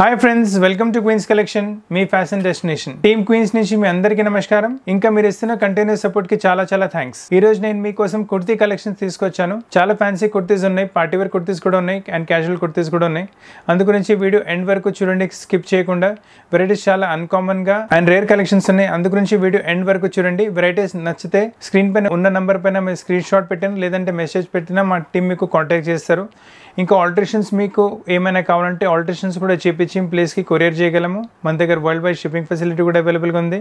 hi friends welcome to Queens collection మీ fashion destination team Queens నుంచి మీ అందరికీ నమస్కారం ఇంకా మీరు ఇస్తున్న కంటిన్యూస్ సపోర్ట్ కి చాలా చాలా థ్యాంక్స్ ఈ రోజు నేను మీకోసం కుర్తీ కలెక్షన్ తీసుకొచ్చాను చాలా ఫ్యాన్సీ కుర్తీస్ ఉన్నాయి పార్టీ కుర్తీస్ కూడా ఉన్నాయి అండ్ క్యాజువల్ కుర్తీస్ కూడా ఉన్నాయి అందుగురించి వీడియో ఎండ్ వరకు చూడండి స్కిప్ చేయకుండా వెరైటీస్ చాలా అన్కామన్ గా అండ్ రేర్ కలెక్షన్స్ ఉన్నాయి అందుగురించి వీడియో ఎండ్ వరకు చూడండి వెరైటీస్ నచ్చితే స్క్రీన్ పైన ఉన్న నంబర్ పైన మీరు స్క్రీన్ షాట్ పెట్టినా లేదంటే మెసేజ్ పెట్టినా మా టీం మీకు కాంటాక్ట్ చేస్తారు ఇంకా ఆల్టరేషన్స్ మీకు ఏమైనా కావాలంటే ఆల్టరేషన్స్ కూడా చేపించి ప్లేస్కి కొరియర్ చేయగలము మన దగ్గర వరల్డ్ వైడ్ షిప్పింగ్ ఫెసిలిటీ కూడా అవైలబుల్గా ఉంది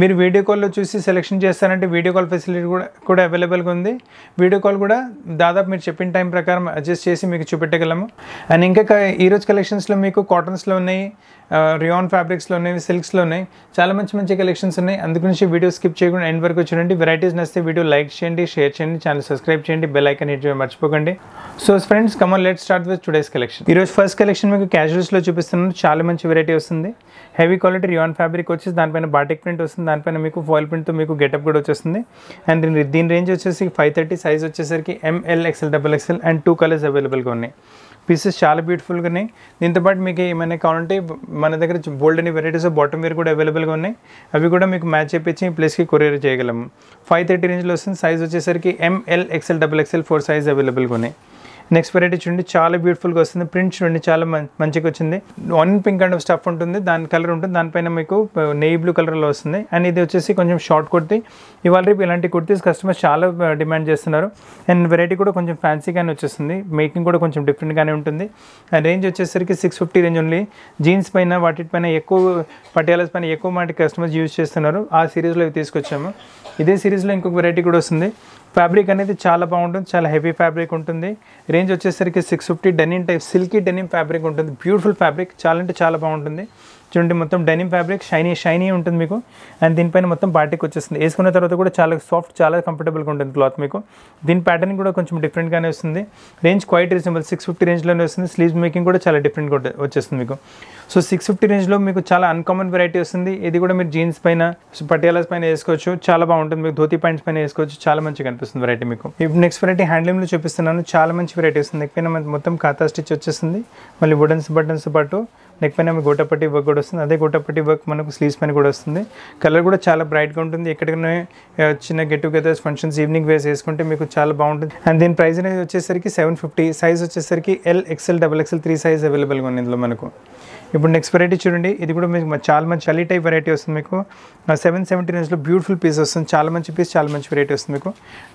మీరు వీడియో కాల్లో చూసి సెలెక్షన్ చేస్తారంటే వీడియో కాల్ ఫెసిలిటీ కూడా కూడా అవైలబుల్గా ఉంది వీడియో కాల్ కూడా దాదాపు మీరు చెప్పిన టైం ప్రకారం అడ్జస్ట్ చేసి మీకు చూపెట్టగలము అండ్ ఇంకా ఈరోజు కలెక్షన్స్లో మీకు కాటన్స్లో ఉన్నాయి రియాన్ ఫ్యాబ్రిక్స్లో ఉన్నాయి సిల్క్స్లో ఉన్నాయి చాలా మంచి మంచి కలెక్షన్స్ ఉన్నాయి నుంచి వీడియో స్కిప్ చేయకుండా ఎండ్ వరకు చూడండి వెరైటీస్ నచ్చితే వీడియో లైక్ చేయండి షేర్ చేయండి ఛానల్ సబ్స్క్రైబ్ చేయండి బెల్ ఐకన్ హిట్ చేయడం మర్చిపోకండి సో ఫ్రెండ్స్ కమర్ let start with today's collection ఈరోజు ఫస్ట్ కలెక్షన్ మీకు క్యాజువల్స్లో చూపిస్తున్నాను చాలా మంచి వెరైటీ వస్తుంది హెవీ క్వాలిటీ రియాన్ ఫ్యాబ్రిక్ వచ్చేసి దానిపైన బాటిక్ ప్రింట్ వస్తుంది దానిపైన మీకు ఫాయిల్ ప్రింట్తో మీకు గెటప్ కూడా వచ్చేస్తుంది అండ్ దీని దీని రేంజ్ వచ్చేసి ఫైవ్ థర్టీ సైజ్ వచ్చేసరికి M L XL double XL and two colours అవైలబుల్గా ఉన్నాయి పీసెస్ చాలా బ్యూటిఫుల్గా ఉన్నాయి దీంతోపాటు మీకు ఏమైనా కావాలంటే మన దగ్గర బోల్డ్ అనే వెరైటీస్ బాటమ్ వేర్ కూడా అవైలబుల్గా ఉన్నాయి అవి కూడా మీకు మ్యాచ్ చేయించి ప్లేస్కి కొరియర్ చేయగలము ఫైవ్ థర్టీ రేంజ్లో వస్తుంది సైజ్ వచ్చేసరికి M L XL double XL four size అవైలబుల్గా ఉన్నాయి నెక్స్ట్ వెరైటీ చూడండి చాలా బ్యూటిఫుల్గా వస్తుంది ప్రింట్ చూడండి చాలా మంచిగా వచ్చింది వన్ పింక్ అండ్ స్టఫ్ ఉంటుంది దాని కలర్ ఉంటుంది దానిపైన మీకు నెయ్యి బ్లూ కలర్లో వస్తుంది అండ్ ఇది వచ్చేసి కొంచెం షార్ట్ కుర్తీ ఇవాళ రేపు ఇలాంటి కుర్తీస్ కస్టమర్స్ చాలా డిమాండ్ చేస్తున్నారు అండ్ వెరైటీ కూడా కొంచెం ఫ్యాన్సీగానే వచ్చేస్తుంది మేకింగ్ కూడా కొంచెం డిఫరెంట్గానే ఉంటుంది అండ్ రేంజ్ వచ్చేసరికి six fifty range only jeans పైన వాటిపైన ఎక్కువ పటియాలస్ పైన ఎక్కువ మాటి కస్టమర్స్ యూజ్ చేస్తున్నారు ఆ సిరీస్లో ఇవి తీసుకొచ్చాము ఇదే సిరీస్లో ఇంకొక వెరైటీ కూడా వస్తుంది ఫ్యాబ్రిక్ అనేది చాలా బాగుంటుంది చాలా హెవీ ఫ్యాబ్రిక్ ఉంటుంది రేంజ్ వచ్చేసరికి six fifty denim type silky denim fabric ఉంటుంది బ్యూటిఫుల్ ఫ్యాబ్రిక్ చాలా అంటే చాలా బాగుంటుంది చూడండి మొత్తం డైనింగ్ ఫ్యాబ్రిక్ షైనీ షైనీ ఉంటుంది మీకు అండ్ దీనిపైన మొత్తం బాటిక్ వచ్చేస్తుంది వేసుకున్న తర్వాత కూడా చాలా సాఫ్ట్ చాలా కంఫర్టబుల్గా ఉంటుంది క్లాత్ మీకు దీని ప్యాటర్న్ కూడా కొంచెం డిఫరెంట్గానే వస్తుంది range quite reasonable six fifty రేంజ్లోనే వస్తుంది స్లీవ్స్ మేకింగ్ కూడా చాలా డిఫరెంట్గా వచ్చేస్తుంది మీకు సో సిక్స్ ఫిఫ్టీ రేంజ్లో మీకు చాలా అన్కామన్ వెరైటీ వస్తుంది ఇది కూడా మీరు జీన్స్ పైన పటియాలాస్ పైన వేసుకోవచ్చు చాలా బాగుంటుంది మీకు ధోతి ప్యాంట్స్ పైన వేసుకోవచ్చు చాలా మంచిగా కనిపిస్తుంది వెరైటీ మీకు ఇప్పుడు నెక్స్ట్ వెరైటీ హ్యాండ్లూమ్లో చూపిస్తున్నాను చాలా మంచి వెరైటీ వస్తుంది ఎక్కువైనా మొత్తం కాతా స్టిచ్ వచ్చేస్తుంది మళ్ళీ వుడన్స్ బటన్స్ పాటు నెక్ పైన మీకు గోటపట్టి వర్క్ కూడా వస్తుంది అదే గోటపట్టి వర్క్ మనకు స్లీవ్స్ పైన కూడా వస్తుంది కలర్ కూడా చాలా బ్రైట్గా ఉంటుంది ఎక్కడికైనా చిన్న గెట్ టుగెదర్స్ ఫంక్షన్స్ ఈవినింగ్ వేస్ వేసుకుంటే మీకు చాలా బాగుంటుంది అండ్ దీని ప్రైస్ అనేది వచ్చేసరికి సెవెన్ ఫిఫ్టీ సైజ్ వచ్చేసరికి L XL double XL three size అవైలబుల్గా ఉంది ఇందులో మనకు ఇప్పుడు నెక్స్ట్ వెరైటీ చూడండి ఇది కూడా మీకు చాలా మంచి చలి టైప్ వెరైటీ వస్తుంది మీకు సెవెన్ సెవెంటీ రేంజ్లో బ్యూటిఫుల్ పీస్ వస్తుంది చాలా మంచి పీస్ చాలా మంచి వెరైటీ వస్తుంది మీకు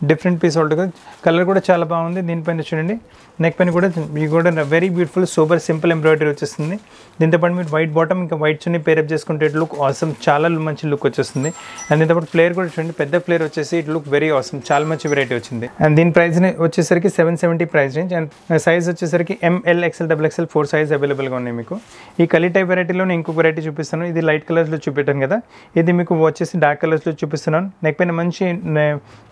డిఫరెంట్ పీస్ ఆల్టోగా కలర్ కూడా చాలా బాగుంది దీనిపైన చూడండి నెక్ పైన కూడా మీకు కూడా very beautiful super simple embroidery వచ్చేస్తుంది దీంతోపాటు మీరు వైట్ బాటమ్ ఇంకా వైట్ చున్ని పేరప్ చేసుకుంటే ఇట్ లుక్ ఆసమ్ చాలా మంచి లుక్ వచ్చేస్తుంది అండ్ దీంతోపాటు ప్లేయర్ కూడా చూడండి పెద్ద ప్లేయర్ వచ్చేసి ఇట్ లుక్ వెరీ ఆసమ్ చాలా మంచి వెరైటీ వచ్చింది అండ్ దీని ప్రైస్ వచ్చేసరికి seven seventy price range and size వచ్చేసరికి M L XL XL four size అవైలబుల్గా ఉన్నాయి మీకు ఈ కలీ టైప్ వెరైటీలో నేను ఇంకొక వెరైటీ చూపిస్తాను ఇది లైట్ కలర్స్లో చూపెట్టాను కదా ఇది మీకు వచ్చేసి డార్క్ కలర్స్లో చూపిస్తున్నాను నెక్ పైన మంచి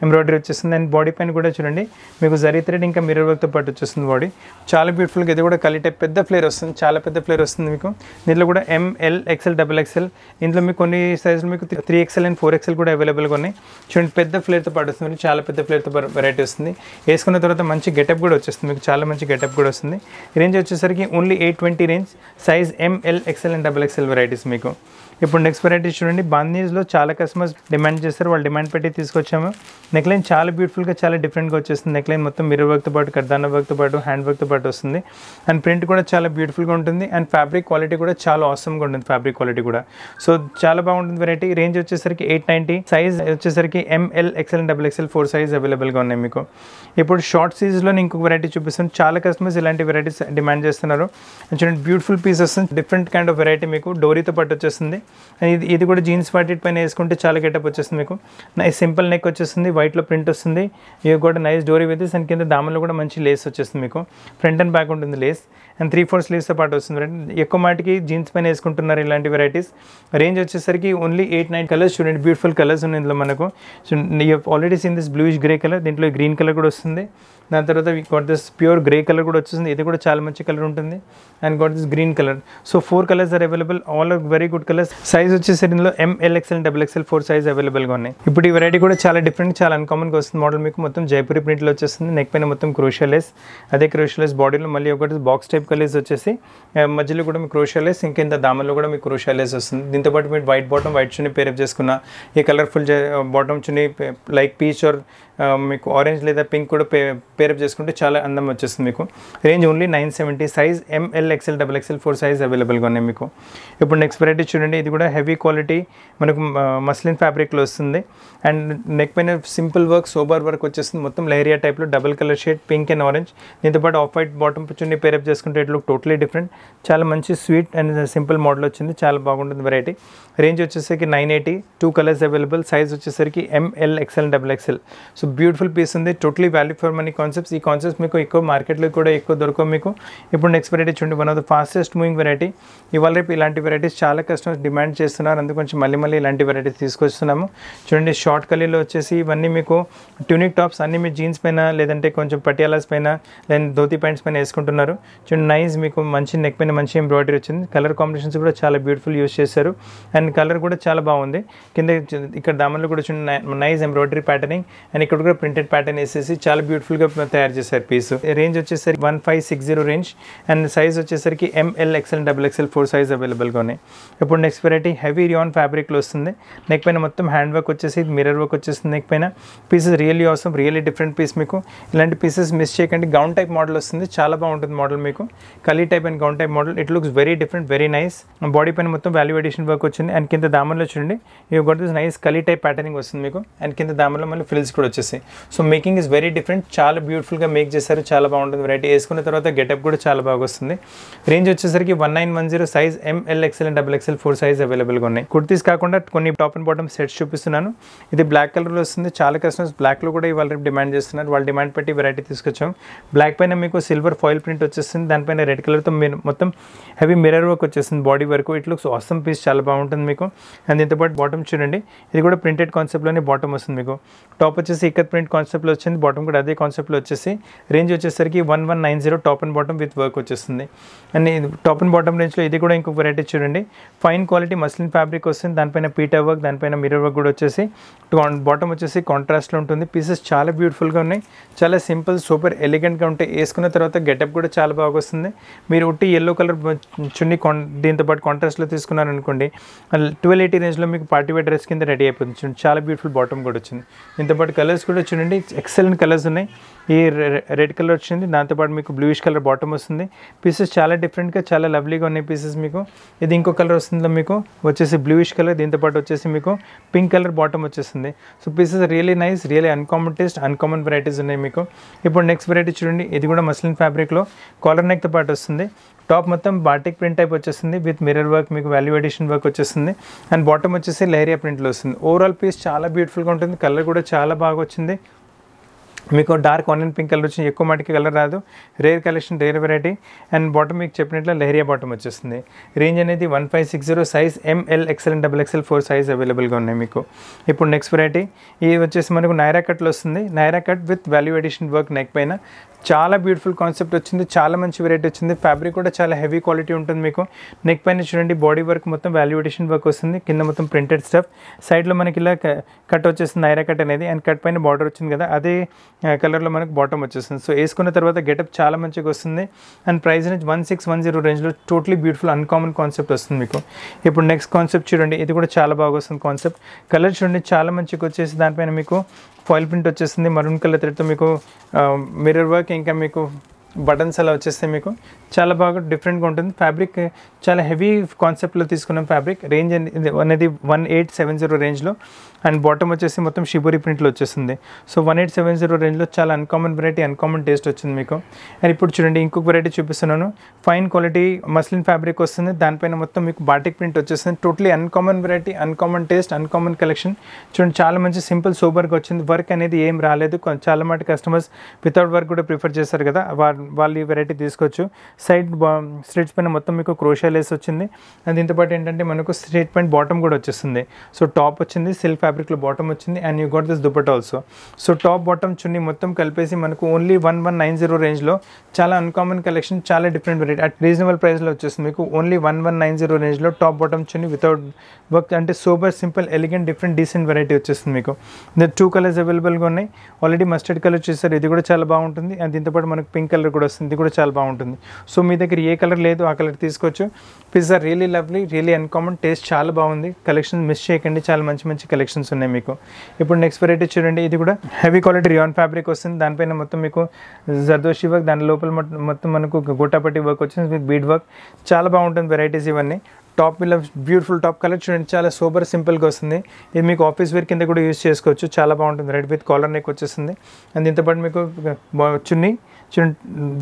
ఎంబ్రాయిడరీ వచ్చేస్తుంది అండ్ బాడీ పైన కూడా చూడండి మీకు జరీ థ్రెడ్ ఇంకా మిర్రర్ వర్క్తో పాటు వచ్చేస్తుంది బాడీ చాలా బ్యూటిఫుల్గా ఇది కూడా కలీ టైప్ పెద్ద ఫ్లేర్ వస్తుంది చాలా పెద్ద ఫ్లేర్ వస్తుంది మీకు దీంట్లో కూడా ఎంఎల్ ఎక్సెల్ డబుల్ ఎక్సెల్ ఇందులో మీకు కొన్ని సైజులు మీకు three XL and four XL కూడా అవైలబుల్గా ఉన్నాయి చూడండి పెద్ద ఫ్లేర్తో పాటు వస్తుంది చాలా పెద్ద ఫ్లేర్తో వెరైటీ వస్తుంది వేసుకున్న తర్వాత మంచి గెటప్ కూడా వచ్చేస్తుంది మీకు చాలా మంచి గెటప్ కూడా వస్తుంది రేంజ్ వచ్చేసరికి only eight twenty range size M L XL and double XL varieties మీకు ఇప్పుడు నెక్స్ట్ వెరైటీ చూడండి బాందీస్లో చాలా కస్టమర్స్ డిమాండ్ చేస్తారు వాళ్ళు డిమాండ్ పెట్టి తీసుకొచ్చాము నెక్లైన్ చాలా బ్యూటిఫుల్గా చాలా డిఫరెంట్గా వచ్చేస్తుంది నెక్లైన్ మొత్తం మిర్ర వర్క్తో పాటు కర్దాన వర్క్తో పాటు హ్యాండ్ వర్క్తో పాటు వస్తుంది అండ్ ప్రింట్ కూడా చాలా బ్యూటిఫుల్గా ఉంటుంది అండ్ ఫ్యాబ్రిక్ క్వాలిటీ కూడా చాలా ఆసమ్గా ఉంటుంది ఫ్యాబ్రిక్ క్వాలిటీ కూడా సో చాలా బాగుంటుంది వెరైటీ రేంజ్ వచ్చేసరికి ఎయిట్ నైంటీ సైజ్ వచ్చేసరికి M L XL double XL four size అవైలబుల్గా ఉన్నాయి మీకు ఇప్పుడు షార్ట్ సీజ్లో ఇంకొక వెరైటీ చూపిస్తాను చాలా కస్టమర్స్ ఇలాంటి వెరైటీస్ డిమాండ్ చేస్తున్నారు చూడండి beautiful pieces different kind of variety మీకు డోరీతో పాటు వచ్చేస్తుంది ఇది ఇది కూడా జీన్స్ పార్టీ పైన వేసుకుంటే చాలా గెటప్ వచ్చేస్తుంది మీకు నైస్ సింపుల్ నెక్ వచ్చేస్తుంది వైట్లో ప్రింట్ వస్తుంది ఇవి కూడా నైస్ డోరీ విత్ అండ్ కింద దామలో కూడా మంచి లేస్ వచ్చేస్తుంది మీకు ఫ్రంట్ అండ్ బ్యాక్ ఉంటుంది లేస్ అండ్ త్రీ ఫోర్ స్లీవ్స్తో పాటు వస్తుంది ఎక్కువ మాటికి జీన్స్ పైన వేసుకుంటున్నారు ఇలాంటి వెరైటీస్ రేంజ్ వచ్చేసరికి ఓన్లీ ఎయిట్ నైన్ కలర్స్ చూడండి బ్యూటిఫుల్ కలర్స్ ఉన్నాయి ఇందులో మనకు so already seen this bluish grey colour దీంట్లో గ్రీన్ కలర్ కూడా వస్తుంది దాని తర్వాత got this pure grey colour కూడా వచ్చేసింది ఇది కూడా చాలా మంచి కలర్ ఉంటుంది and got this green colour so four colours are available all are very good colours size వచ్చేసి ఇందులో M L XL double XL four size అవైలబుల్గా ఉన్నాయి ఇప్పుడు ఈ వెరైటీ కూడా చాలా డిఫరెంట్ చాలా అన్కామన్గా వస్తుంది మోడల్ మీకు మొత్తం జైపూరి ప్రింట్లో వచ్చేస్తుంది నెక్ పైన మొత్తం క్రోషియలెస్ అదే క్రోషియలెస్ బాడీలో మళ్ళీ ఒకటి బాక్స్ టైప్ కలర్స్ వచ్చేసి మధ్యలో కూడా మీకు క్రోషియలెస్ ఇంకెంత దామల్లో కూడా మీకు క్రోషియలెస్ వస్తుంది దీంతోపాటు మీరు వైట్ బాటమ్ వైట్ చున్నీ పేరప్ చేసుకున్న ఈ కలర్ఫుల్ బాటమ్ చున్నీ లైక్ పీచ్ ఆర్ మీకు ఆరెంజ్ లేదా పింక్ కూడా పే పేరప్ చేసుకుంటే చాలా అందం వచ్చేస్తుంది మీకు range only nine seventy size M L XL double XL four size అవైలబుల్గా ఉన్నాయి మీకు ఇప్పుడు నెక్స్ట్ వెరైటీ చూడండి ఇది కూడా హెవీ క్వాలిటీ మనకు మస్లిన్ ఫ్యాబ్రిక్లో వస్తుంది అండ్ నెక్ పైన సింపుల్ వర్క్ సోబర్ వర్క్ వచ్చేస్తుంది మొత్తం లేరియా టైప్లో double colour shade pink and orange దీంతో పాటు ఆఫ్ వైట్ బాటమ్ చున్నీ పేరప్ చేసుకుంటే ఇట్ టోటలీ డిఫరెంట్ చాలా మంచి స్వీట్ అండ్ సింపుల్ మోడల్ వచ్చింది చాలా బాగుంటుంది వెరైటీ రేంజ్ వచ్చేసరికి nine eighty two colours available size వచ్చేసరికి M L XL double XL so beautiful piece ఉంది totally value for money concepts ఈ కాన్సెప్ట్స్ మీకు ఎక్కువ మార్కెట్లో కూడా ఎక్కువ దొరకవు మీకు ఇప్పుడు నెక్స్ట్ వెరైటీ చూడండి one of the fastest moving variety ఇవాళ రేపు ఇలాంటి వెరైటీస్ చాలా కస్టమర్స్ డిమాండ్ చేస్తున్నారు అందుకు కొంచెం మళ్ళీ మళ్ళీ ఇలాంటి వెరైటీస్ తీసుకొస్తున్నాము చూడండి షార్ట్ కలీలో వచ్చేసి ఇవన్నీ మీకు ట్యూనిక్ టాప్స్ అన్నీ మీ జీన్స్ పైన లేదంటే కొంచెం పటియాలాస్ పైన లేదంటే ధోతి ప్యాంట్స్ పైన వేసుకుంటున్నారు చూడండి నైస్ మీకు మంచి నెక్ పైన మంచి ఎంబ్రాయిడరీ వచ్చింది కలర్ కాంబినేషన్స్ కూడా చాలా బ్యూటిఫుల్ యూస్ చేశారు అండ్ కలర్ కూడా చాలా బాగుంది కింద ఇక్కడ దామన్లో కూడా చూడండి నైస్ ఎంబ్రాయిడరీ ప్యాటర్నింగ్ అండ్ ఇక్కడ కూడా కూడా ప్రింటెడ్ ప్యాటర్న్ వేసేసి చాలా బ్యూటిఫుల్ గా తయారు చేశారు పీస్ రేంజ్ వచ్చేసరికి one five six zero range and size వచ్చేసరికి M L XL double XL four size అవైలబుల్గా ఉన్నాయి ఇప్పుడు next variety heavy rayon fabric లో వస్తుంది నెక్ పైన మొత్తం హ్యాండ్ వర్క్ వచ్చేసి మిరర్ వర్క్ వచ్చేస్తుంది నెక్ పైన పీసెస్ రియల్లీ అవసరం రియల్లీ డిఫరెంట్ పీస్ మీకు ఇలాంటి పీసెస్ మిస్ చేయకండి గౌన్ టైప్ మోడల్ వస్తుంది చాలా బాగుంటుంది మోడల్ మీకు కలీ type and gown type model it looks very different very nice body పైన మొత్తం వాల్యూ ఎడిషన్ వర్క్ వచ్చింది అండ్ కింద దామన్లో చూడండి ఇవి గొడవ నైస్ కలీ టైప్ ప్యాటర్నింగ్ వస్తుంది మీకు అండ్ కింద దామన్లో మళ్ళీ ఫిల్స్ కూడా వచ్చేసాయి so making is very different చాలా బ్యూటిఫుల్గా మేక్ చేశారు చాలా బాగుంటుంది వెరైటీ వేసుకున్న తర్వాత గెటప్ కూడా చాలా బాగా వస్తుంది రేంజ్ వచ్చేసరికి one nine one zero size M L and double XL four size అవైలబుల్గా ఉన్నాయి కుర్తీస్ కాకుండా కొన్ని టాప్ అండ్ బాటమ్ సెట్స్ చూపిస్తున్నాను ఇది బ్లాక్ కలర్లో వస్తుంది చాలా కస్టమర్స్ బ్లాక్లో కూడా ఇవాళ రేపు డిమాండ్ చేస్తున్నారు వాళ్ళు డిమాండ్ పెట్టి వెరైటీ తీసుకొచ్చాం బ్లాక్ పైన మీకు సిల్వర్ ఫాయిల్ ప్రింట్ వచ్చేస్తుంది దానిపైన రెడ్ కలర్తో మీరు మొత్తం హెవీ మిర్రర్ వర్క్ వచ్చేస్తుంది body work it looks awesome piece చాలా బాగుంటుంది మీకు అండ్ దీంతోపాటు బాటమ్ చూడండి ఇది కూడా ప్రింటెడ్ కాన్సెప్ట్లోనే బాటమ్ వస్తుంది మీకు టాప్ వచ్చేసి టిక్కర్ ప్రింట్ కాన్సెప్ట్లో వచ్చింది బాటమ్ కూడా అదే కాన్సెప్ట్లో వచ్చేసి రేంజ్ వచ్చేసరికి one one nine zero top and bottom with work వచ్చేస్తుంది అండ్ టాప్ అండ్ బాటమ్ రేంజ్లో ఇది కూడా ఇంకొక వెరైటీ చూడండి ఫైన్ క్వాలిటీ మస్లిన్ ఫ్యాబ్రిక్ వస్తుంది దానిపైన పీటా వర్క్ దానిపైన మిర్రర్ వర్క్ కూడా వచ్చేసి బాటమ్ వచ్చేసి కాంట్రాస్ట్లో ఉంటుంది పీసెస్ చాలా బ్యూటిఫుల్గా ఉన్నాయి చాలా సింపుల్ సూపర్ ఎలిగెంట్గా ఉంటాయి వేసుకున్న తర్వాత గెటప్ కూడా చాలా బాగా వస్తుంది మీరు ఉట్టి ఎల్లో కలర్ చున్ని కాన్ దీంతో పాటు కాంట్రాస్ట్లో తీసుకున్నారనుకోండి ట్వెల్వ్ ఎయిటీ రేంజ్లో మీకు పార్టీ వేర్ డ్రెస్ కింద రెడీ అయిపోతుంది చాలా బ్యూటిఫుల్ బాటమ్ కూడా వచ్చింది దీంతో పాటు కలర్స్ కలర్స్ కూడా చూడండి ఎక్సలెంట్ కలర్స్ ఉన్నాయి ఈ రెడ్ కలర్ వచ్చింది దాంతోపాటు మీకు బ్లూయిష్ కలర్ బాటమ్ వస్తుంది పీసెస్ చాలా డిఫరెంట్గా చాలా లవ్లీగా ఉన్నాయి పీసెస్ మీకు ఇది ఇంకో కలర్ వస్తుందో మీకు వచ్చేసి బ్లూయిష్ కలర్ దీంతోపాటు వచ్చేసి మీకు పింక్ కలర్ బాటమ్ వచ్చేస్తుంది so pieces really nice really uncommon taste uncommon varieties ఉన్నాయి మీకు ఇప్పుడు నెక్స్ట్ వెరైటీ చూడండి ఇది కూడా మస్లిన్ ఫ్యాబ్రిక్లో కాలర్ నెక్తో పాటు వస్తుంది టాప్ మొత్తం బాటిక్ ప్రింట్ టైప్ వచ్చేస్తుంది విత్ మిరర్ వర్క్ మీకు వాల్యూ ఎడిషన్ వర్క్ వచ్చేస్తుంది అండ్ బాటమ్ వచ్చేసి లైరియా ప్రింట్లో వస్తుంది ఓవరాల్ పీస్ చాలా బ్యూటిఫుల్గా ఉంటుంది కలర్ కూడా చాలా బాగా వచ్చింది మీకు డార్క్ ఆనియన్ పింక్ కలర్ వచ్చి ఎక్కువ మటుకి కలర్ రాదు rare collection rare variety and bottom మీకు చెప్పినట్లు లెహరియా బాటమ్ వచ్చేస్తుంది రేంజ్ అనేది one five six zero size M L XL and double XL four size అవైలబుల్గా ఉన్నాయి మీకు ఇప్పుడు నెక్స్ట్ వెరైటీ ఇది వచ్చేసి మనకు నైరా కట్లో వస్తుంది Naira cut with value addition work neck పైన చాలా బ్యూటిఫుల్ కాన్సెప్ట్ వచ్చింది చాలా మంచి వెరైటీ వచ్చింది ఫ్యాబ్రిక్ కూడా చాలా హెవీ క్వాలిటీ ఉంటుంది మీకు నెక్ పైన చూడండి బాడీ వర్క్ మొత్తం వాల్యూ ఎడిషన్ వర్క్ వస్తుంది కింద మొత్తం ప్రింటెడ్ స్టఫ్ సైడ్లో మనకి ఇలా కట్ వచ్చేస్తుంది నైరా కట్ అనేది అండ్ కట్ పైన బార్డర్ వచ్చింది కదా అదే కలర్లో మనకు బాటమ్ వచ్చేస్తుంది సో వేసుకున్న తర్వాత గెటప్ చాలా మంచిగా వస్తుంది అండ్ ప్రైస్ అనేది వన్ సిక్స్ వన్ జీరో రేంజ్లో టోటలీ బ్యూటిఫుల్ అన్కామన్ కాన్సెప్ట్ వస్తుంది మీకు ఇప్పుడు నెక్స్ట్ కాన్సెప్ట్ చూడండి ఇది కూడా చాలా బాగా వస్తుంది కాన్సెప్ట్ కలర్ చూడండి చాలా మంచిగా వచ్చేసి దానిపైన మీకు ఫాయిల్ ప్రింట్ వచ్చేసింది మరూన్ కలర్ థ్రెడ్తో మీకు మిర్రర్ వర్క్ ఇంకా మీకు బటన్స్ అలా వచ్చేస్తే మీకు చాలా బాగా డిఫరెంట్గా ఉంటుంది ఫ్యాబ్రిక్ చాలా హెవీ కాన్సెప్ట్లో తీసుకున్నాం ఫ్యాబ్రిక్ రేంజ్ అనేది వన్ ఎయిట్ సెవెన్ జీరో రేంజ్లో అండ్ బాటమ్ వచ్చేసి మొత్తం షిబోరి ప్రింట్లో వచ్చేస్తుంది so one eight seven zero రేంజ్లో చాలా అన్కామన్ వెరైటీ అన్కామన్ టేస్ట్ వచ్చింది మీకు అండ్ ఇప్పుడు చూడండి ఇంకొక వెరైటీ చూపిస్తున్నాను ఫైన్ క్వాలిటీ మస్లిన్ ఫ్యాబ్రిక్ వస్తుంది దానిపైన మొత్తం మీకు బాటిక్ ప్రింట్ వచ్చేస్తుంది totally uncommon variety uncommon taste uncommon collection చూడండి చాలా మంచి సింపుల్ సూపర్గా వచ్చింది వర్క్ అనేది ఏం రాలేదు చాలా మంది కస్టమర్స్ వితౌట్ వర్క్ కూడా ప్రిఫర్ చేస్తారు కదా వారు వాళ్ళు వెరైటీ తీసుకోవచ్చు సైడ్ స్ట్రీట్స్ పైన మొత్తం మీకు క్రోషియా లేస్ వచ్చింది అండ్ దీంతోపాటు ఏంటంటే మనకు స్ట్రీట్ పాయింట్ బాటమ్ కూడా వచ్చేస్తుంది సో టాప్ వచ్చింది సిల్క్ ఫ్యాబ్రిక్లో బాటమ్ వచ్చింది and you got this dupatta also so top bottom chunni మొత్తం కలిపేసి మనకు only one one nine zero రేంజ్లో చాలా అన్కామన్ కలెక్షన్ చాలా డిఫరెంట్ వెరైటీ అట్ రీజనబుల్ ప్రైస్లో వచ్చేస్తుంది మీకు only one one nine zero రేంజ్లో top bottom chunni without work అంటే super simple elegant different decent variety వచ్చేస్తుంది మీకు టూ కలర్స్ అవైలబుల్గా ఉన్నాయి ఆల్రెడీ మస్టర్డ్ కలర్ చేశారు ఇది కూడా చాలా బాగుంటుంది అండ్ దీంతోపాటు మనకు పింక్ కలర్ కూడా వస్తుంది కూడా చాలా బాగుంటుంది సో మీ దగ్గర ఏ కలర్ లేదు ఆ కలర్ తీసుకోవచ్చు pizza really lovely really uncommon taste చాలా బాగుంది కలెక్షన్ మిస్ చేయకండి చాలా మంచి మంచి కలెక్షన్స్ ఉన్నాయి మీకు ఇప్పుడు నెక్స్ట్ వెరైటీ చూడండి ఇది కూడా హెవీ క్వాలిటీ రియాన్ ఫ్యాబ్రిక్ వస్తుంది దానిపైన మొత్తం మీకు జర్దోషి వర్క్ దాని లోపల మొత్తం మనకు గుట్టాపట్టి వర్క్ వచ్చింది బీడ్ వర్క్ చాలా బాగుంటుంది వెరైటీస్ ఇవన్నీ టాప్ ఇలా బ్యూటిఫుల్ టాప్ కలర్ చూడండి చాలా సూపర్ సింపుల్గా వస్తుంది ఇది మీకు ఆఫీస్ వేర్ కింద కూడా యూస్ చేసుకోవచ్చు చాలా బాగుంటుంది రెడ్ విత్ కాలర్ నెక్ వచ్చేస్తుంది అండ్ దీంతోపాటు మీకు చున్నీ చున్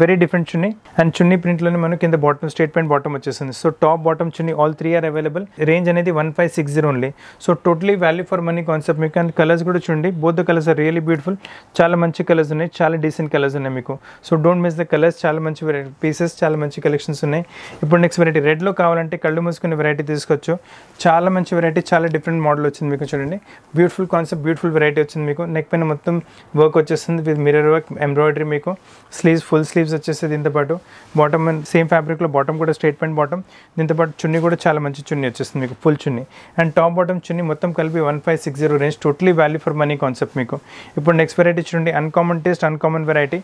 very different chunni and chunni ప్రింట్లోనే మనం కింద బాటమ్ స్టేట్ ప్యాంట్ బాటమ్ వచ్చేసింది so top bottom chunni all three are available range అనేది one five six zero only so totally value for money concept మీకు అండ్ కలర్స్ కూడా చూడండి both the colours are really beautiful చాలా మంచి colours ఉన్నాయి చాలా decent colours ఉన్నాయి మీకు so don't miss the colours చాలా మంచి పీసెస్ చాలా మంచి కలెక్షన్స్ ఉన్నాయి ఇప్పుడు నెక్స్ట్ వెరైటీ రెడ్లో కావాలంటే కళ్ళు మూసి చేసుకునే వెరైటీ తీసుకోవచ్చు చాలా మంచి వెరైటీ చాలా డిఫరెంట్ మోడల్ వచ్చింది మీకు చూడండి బ్యూటిఫుల్ కాన్సెప్ట్ బ్యూటిఫుల్ వెరైటీ వచ్చింది మీకు నెక్ పైన మొత్తం వర్క్ వచ్చేస్తుంది విత్ మిరర్ వర్క్ ఎంబ్రాయిడరీ మీకు స్లీవ్స్ ఫుల్ స్లీవ్స్ వచ్చేస్తుంది పాటు బాటమ్ సేమ్ ఫ్యాబ్రిక్లో బాటమ్ కూడా స్ట్రేట్ ప్యాంట్ బాటమ్ పాటు చున్నీ కూడా చాలా మంచి చున్నీ వచ్చేస్తుంది మీకు full chunni and top bottom chunni మొత్తం కలిపి one five six zero range totally value for money concept మీకు ఇప్పుడు నెక్స్ట్ వెరైటీ చూడండి uncommon taste uncommon variety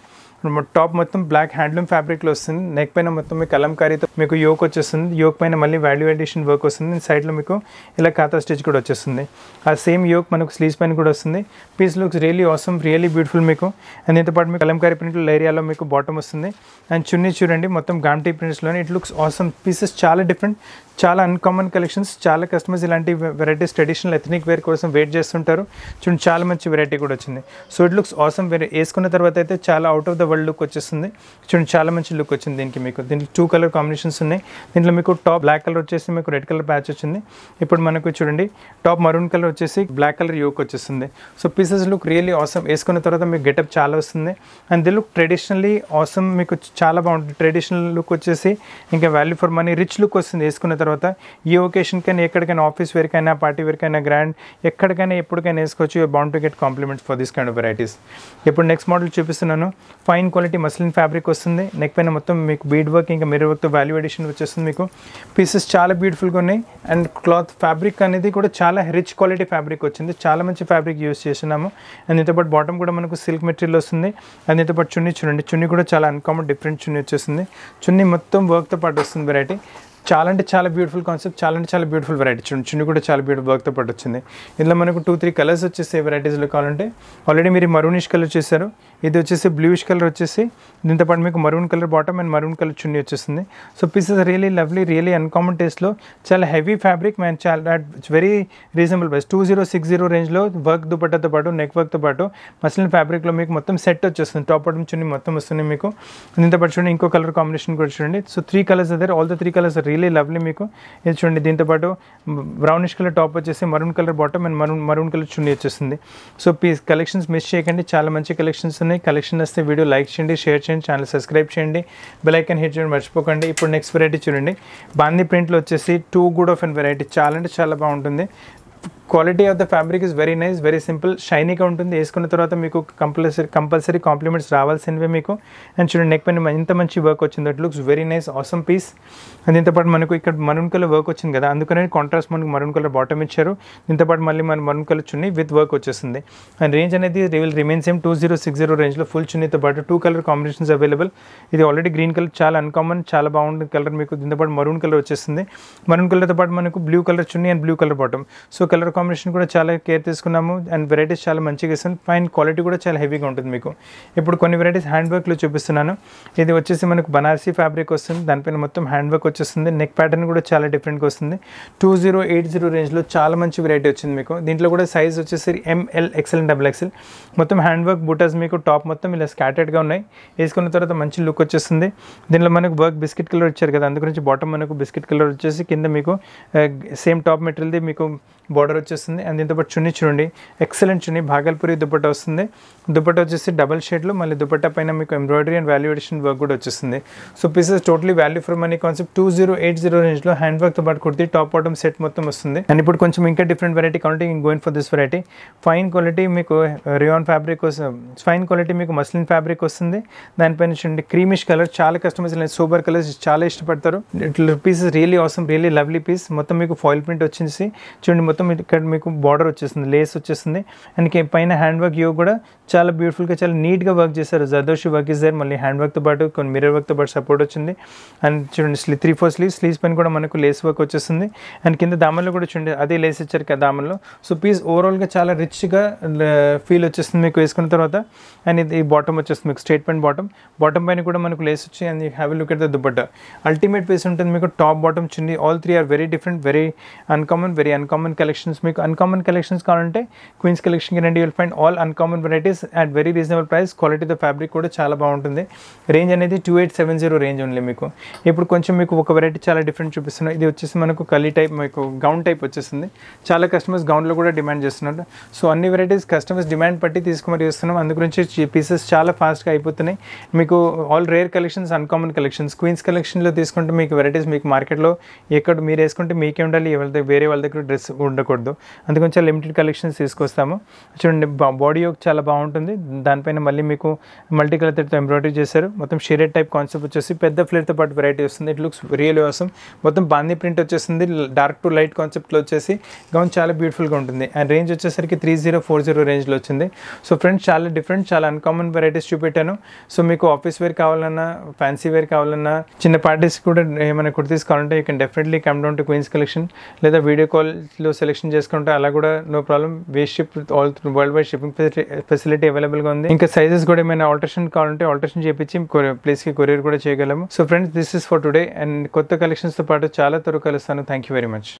top మొత్తం బ్లాక్ హ్యాండ్లూమ్ ఫ్యాబ్రిక్లో వస్తుంది నెక్ పైన మొత్తం మీకు కలంకారీతో మీకు యోక్ వచ్చేస్తుంది యోక్ పైన మళ్ళీ వాల్యూ అడిషన్ వర్క్ వస్తుంది సైడ్లో మీకు ఇలా ఖాతా స్టిచ్ కూడా వచ్చేస్తుంది ఆ సేమ్ యోక్ మనకు స్లీవ్స్ పైన కూడా వస్తుంది piece looks really awesome really beautiful మీకు అండ్ దీంతోపాటు మీకు కలంకారీ ప్రింట్ ఏరియాలో మీకు బాటమ్ వస్తుంది అండ్ చున్నీ చూడండి మొత్తం గామ్టీ ప్రింట్స్లోనే ఇట్ లుక్స్ ఆసమ్ పీసెస్ చాలా డిఫరెంట్ చాలా అన్కామన్ కలెక్షన్స్ చాలా కస్టమర్స్ ఇలాంటి వెరైటీస్ ట్రెడిషనల్ ఎథనిక్ వేర్ కోసం వెయిట్ చేస్తుంటారు చూడండి చాలా మంచి వెరైటీ కూడా వచ్చింది సో ఇట్ లుక్స్ ఆసమ్ వేరే వేసుకున్న తర్వాత అయితే చాలా out of the world look వచ్చేస్తుంది చూడండి చాలా మంచి లుక్ వచ్చింది దీనికి మీకు దీనికి టూ కలర్ కాంబినేషన్స్ ఉన్నాయి దీంట్లో మీకు టాప్ బ్లాక్ కలర్ వచ్చేసి మీకు రెడ్ కలర్ ప్యాచ్ వచ్చింది ఇప్పుడు మనకు చూడండి టాప్ మరూన్ కలర్ వచ్చేసి బ్లాక్ కలర్ యోక్ వచ్చేస్తుంది so pieces look really awesome వేసుకున్న తర్వాత మీకు గెటప్ చాలా వస్తుంది and the look traditionally awesome మీకు చాలా బాగుంటుంది ట్రెడిషనల్ లుక్ వచ్చేసి ఇంకా value for money rich look వస్తుంది వేసుకున్న తర్వాత ఈ ఒకేషన్కైనా ఎక్కడికైనా ఆఫీస్ వేరికైనా పార్టీ వేరికైనా గ్రాండ్ ఎక్కడికైనా ఎప్పటికైనా వేసుకోవచ్చు you to get compliments for this kind of varieties ఇప్పుడు నెక్స్ట్ మోడల్ చూపిస్తున్నాను ఫైన్ క్వాలిటీ మస్లిన్ ఫ్యాబ్రిక్ వస్తుంది నెక్ పైన మొత్తం మీకు బీడ్ వర్క్ ఇంకా మిర్రర్ వర్క్తో వాల్యూ ఎడిషన్ వచ్చేస్తుంది మీకు పీసెస్ చాలా బ్యూటిఫుల్గా ఉన్నాయి అండ్ క్లాత్ ఫ్యాబ్రిక్ అనేది కూడా చాలా రిచ్ క్వాలిటీ ఫ్యాబ్రిక్ వచ్చింది చాలా మంచి ఫ్యాబ్రిక్ యూస్ చేసినాము అండ్ దీంతో పాటు బాటమ్ కూడా మనకు సిల్క్ మెటీరియల్ వస్తుంది అండ్ దీంతో పాటు చున్నీ చూడండి చున్నీ కూడా చాలా అన్కామన్ డిఫరెంట్ చున్నీ వచ్చేసింది చున్నీ మొత్తం వర్క్తో పాటు వస్తుంది వెరైటీ చాలా అంటే చాలా బ్యూటిఫుల్ కాన్సెప్ట్ చాలా అంటే చాలా బ్యూటిఫుల్ వెరైటీ చూడండి చున్ని కూడా చాలా బ్యూటిఫుల్ వర్క్తో పాటు వచ్చింది ఇందులో మనకు టూ త్రీ కలర్స్ వచ్చేసి వెరైటీస్లో కావాలంటే ఆల్రెడీ మీరు మరూనిష్ కలర్ చేశారు ఇది వచ్చేసి బ్లూష్ కలర్ వచ్చేసి దీంతో పాటు మీకు maroon colour bottom and maroon colour chunni వచ్చేస్తుంది so pieces really lovely really uncommon టేస్ట్లో చాలా హెవీ ఫ్యాబ్రిక్ మ్యాన్ చాలా at very reasonable price two zero six zero రేంజ్లో వర్క్ దుపట్టతో పాటు నెక్ వర్క్తో పాటు మసిలిన్ ఫ్యాబ్రిక్లో మీకు మొత్తం సెట్ వచ్చేస్తుంది టాప్ బాటమ్ చున్నీ మొత్తం వస్తుంది మీకు దీంతో పాటు చూడండి ఇంకో కలర్ కాంబినేషన్ కూడా చూడండి సో త్రీ కలర్స్ అదే all the three colours really lovely మీకు ఇది చూడండి దీంతోపాటు బ్రౌనిష్ కలర్ టాప్ వచ్చేసి maroon colour bottom and maroon maroon colour chunni వచ్చేసింది సో ప్లీజ్ కలెక్షన్స్ మిస్ చేయకండి చాలా మంచి కలెక్షన్స్ ఉన్నాయి కలెక్షన్ వస్తే వీడియో లైక్ చేయండి షేర్ చేయండి ఛానల్ సబ్స్క్రైబ్ చేయండి బెలైకన్ హిట్ చేయండి మర్చిపోకండి ఇప్పుడు నెక్స్ట్ వెరైటీ చూడండి బాందీ ప్రింట్లో వచ్చేసి too good of and variety చాలా అంటే చాలా బాగుంటుంది quality of the fabric is very nice very simple షైనీగా ఉంటుంది వేసుకున్న తర్వాత మీకు కంపల్సరీ కంపల్సరీ కాంప్లిమెంట్స్ రావాల్సినవి మీకు అండ్ చూడండి నెక్ పైన ఇంత మంచి వర్క్ వచ్చింది that looks very nice awesome piece దీంతోపాటు మనకు ఇక్కడ మరూన్ కలర్ వర్క్ వచ్చింది కదా అందుకనే కాంట్రాస్ట్ మనకు మరూన్ కలర్ బాటమ్ ఇచ్చారు దీంతో పాటు మళ్ళీ మన maroon colour chunni with work వచ్చేస్తుంది అండ్ రేంజ్ అనేది will remain same two zero six zero రేంజ్లో ఫుల్ చున్నీతో పాటు టూ కలర్ కాంబినేషన్స్ అవైలబుల్ ఇది ఆల్రెడీ గ్రీన్ కలర్ చాలా అన్కామన్ చాలా బాగుంటుంది కలర్ మీకు దీంతో పాటు మరూన్ కలర్ వచ్చేస్తుంది మరూన్ కలర్తో పాటు మనకు blue colour chunni and blue colour bottom so colour combination కూడా చాలా కేర్ తీసుకున్నాము అండ్ వెరైటీస్ చాలా మంచిగా ఇస్తుంది ఫైన్ క్వాలిటీ కూడా చాలా హెవీగా ఉంటుంది మీకు ఇప్పుడు కొన్ని వెరైటీస్ హ్యాండ్ వర్క్లో చూపిస్తున్నాను ఇది వచ్చేసి మనకు బనారసీ ఫ్యాబ్రిక్ వస్తుంది దానిపైన మొత్తం హ్యాండ్ వర్క్ వచ్చేస్తుంది నెక్ ప్యాటర్న్ కూడా చాలా డిఫరెంట్గా వస్తుంది టూ జీరో ఎయిట్ జీరో రేంజ్లో చాలా మంచి వెరైటీ వచ్చింది మీకు దీంట్లో కూడా సైజ్ వచ్చేసి ఎంఎల్ ఎక్సెల్ డబుల్ ఎక్సెల్ మొత్తం హ్యాండ్ వర్క్ బూటాస్ మీకు టాప్ మొత్తం ఇలా స్కాటర్డ్గా ఉన్నాయి వేసుకున్న తర్వాత మంచి లుక్ వచ్చేస్తుంది దీనిలో మనకు వర్క్ బిస్కెట్ కలర్ వచ్చారు కదా అందుగురించి బాటమ్ మనకు బిస్కెట్ కలర్ వచ్చేసి కింద మీకు సేమ్ టాప్ మెటీరియల్ది మీకు బార్డర్ వచ్చేస్తుంది అండ్ దీంతోపాటు చున్ని చూడండి ఎక్సలెంట్ చున్ని భాగల్పూరి దుపట్టా వస్తుంది దుప్పట్ట వచ్చేసి డబల్ షేడ్లు మళ్ళీ దుప్పట్ట పైన మీకు ఎంబ్రాయిడరీ అండ్ వాల్యుయేషన్ వర్క్ కూడా వచ్చేస్తుంది so pieces totally value for money concept two zero eight zero రేంజ్లో హ్యాండ్ వర్క్తో పాటు కుర్తి టాప్ బాటమ్ సెట్ మొత్తం వస్తుంది అండ్ ఇప్పుడు కొంచెం ఇంకా డిఫరెంట్ వెరైటీ కాబట్టి ఇంక going for this variety fine quality మీకు రియాన్ ఫ్యాబ్రిక్ ఫైన్ క్వాలిటీ మీకు మస్లిన్ ఫ్యాబ్రిక్ వస్తుంది దానిపైన చూడండి క్రీమిష్ కలర్ చాలా కస్టమర్స్ సూపర్ కలర్స్ చాలా ఇష్టపడతారు ఇట్లా పీసెస్ రియలీ అవసరం రియలీ లవ్లీ పీస్ మొత్తం మీకు ఫాయిల్ ప్రింట్ వచ్చేసి చూడండి మొత్తం ఇక్కడ మీకు బార్డర్ వచ్చేసింది లేస్ వచ్చేసింది అండ్ పైన హ్యాండ్ వర్క్ ఇవి కూడా చాలా బ్యూటిఫుల్గా చాలా నీట్గా వర్క్ చేశారు జర్దోషి వర్క్ ఇస్తారు మళ్ళీ హ్యాండ్ వర్క్తో పాటు కొన్ని మిర్రర్ వర్క్తో పాటు సపోర్ట్ వచ్చింది అండ్ చూడండి స్లీ త్రీ ఫోర్ స్లీవ్ స్లీవ్స్ పైన కూడా మనకు లేస్ వర్క్ వచ్చేసింది అండ్ కింద దామల్లో కూడా చూడండి అదే లేస్ ఇచ్చారు కదా దామల్లో సో పీస్ ఓవరాల్గా చాలా రిచ్గా ఫీల్ వచ్చేస్తుంది మీకు వేసుకున్న తర్వాత అండ్ ఇది బాటమ్ వచ్చేస్తుంది మీకు స్ట్రేట్ ప్యాంట్ బాటమ్ బాటమ్ పైన కూడా మనకు లేస్ వచ్చి and have look at the dupatta ultimate piece ఉంటుంది మీకు టాప్ బాటమ్ చుండి all three are very different very uncommon very uncommon collections మీకు అన్కామన్ కలెక్షన్స్ కావాలంటే క్వీన్స్ కలెక్షన్కి రండి you'll find all uncommon varieties at very reasonable price quality the fabric కూడా చాలా బాగుంటుంది రేంజ్ అనేది two eight seven zero range ఉంది మీకు ఇప్పుడు కొంచెం మీకు ఒక వెరైటీ చాలా డిఫరెంట్ చూపిస్తున్నాయి ఇది వచ్చేసి మనకు కలీ టైప్ మీకు గౌన్ టైప్ వచ్చేసింది చాలా కస్టమర్స్ గౌన్లో కూడా డిమాండ్ చేస్తున్నారు సో అన్ని వెరైటీస్ కస్టమర్స్ డిమాండ్ పట్టి తీసుకుని చేస్తున్నాం అందు గురించి పీసెస్ చాలా ఫాస్ట్గా అయిపోతున్నాయి మీకు all rare collections uncommon collections Queens కలెక్షన్లో తీసుకుంటే మీకు వెరైటీస్ మీకు మార్కెట్లో ఎక్కడ మీరు వేసుకుంటే మీకే ఉండాలి వేరే వాళ్ళ దగ్గర డ్రెస్ ఉండకూడదు అందుకని చాలా లిమిటెడ్ కలెక్షన్స్ తీసుకొస్తాము చూడండి బాడీ ఒక చాలా బాగుంటుంది దానిపైన మళ్ళీ మీకు మల్టీ కలర్ ఎంబ్రాయిడరీ చేశారు మొత్తం షేడెడ్ టైప్ కాన్సెప్ట్ వచ్చేసి పెద్ద ఫ్లేర్తో పాటు వెరైటీ వస్తుంది ఇట్ లుక్స్ రియల్ వ్యవసాయం మొత్తం బాందీ ప్రింట్ వచ్చేసింది డార్క్ టు లైట్ కాన్సెప్ట్లో వచ్చేసి గౌన్ చాలా బ్యూటిఫుల్గా ఉంటుంది అండ్ రేంజ్ వచ్చేసరికి త్రీ జీరో ఫోర్ జీరో రేంజ్లో వచ్చింది సో ఫ్రెండ్స్ చాలా డిఫరెంట్ చాలా అన్కామన్ వెరైటీస్ చూపెట్టాను సో మీకు ఆఫీస్ వేర్ కావాలన్నా ఫ్యాన్సీ వేర్ కావాలన్నా చిన్న పార్టీస్ కూడా ఏమైనా కుర్తీస్ కావాలంటే you can definitely come down to Queens collection లేదా వీడియో కాల్లో సెలెక్షన్ చేసి చేసుకుంటే అలా కూడా no problem we ship all world wide shipping facility available గా ఉంది ఇంకా సైజెస్ కూడా ఏమైనా ఆల్టరేషన్ కావాలంటే ఆల్టరేషన్ చేపించి కి కొరియర్ కూడా చేయగలము so friends this is for today and కొత్త కలెక్షన్స్ తో పాటు చాలా త్వరగా కలుస్తాను థ్యాంక్ యూ వెరీ మచ్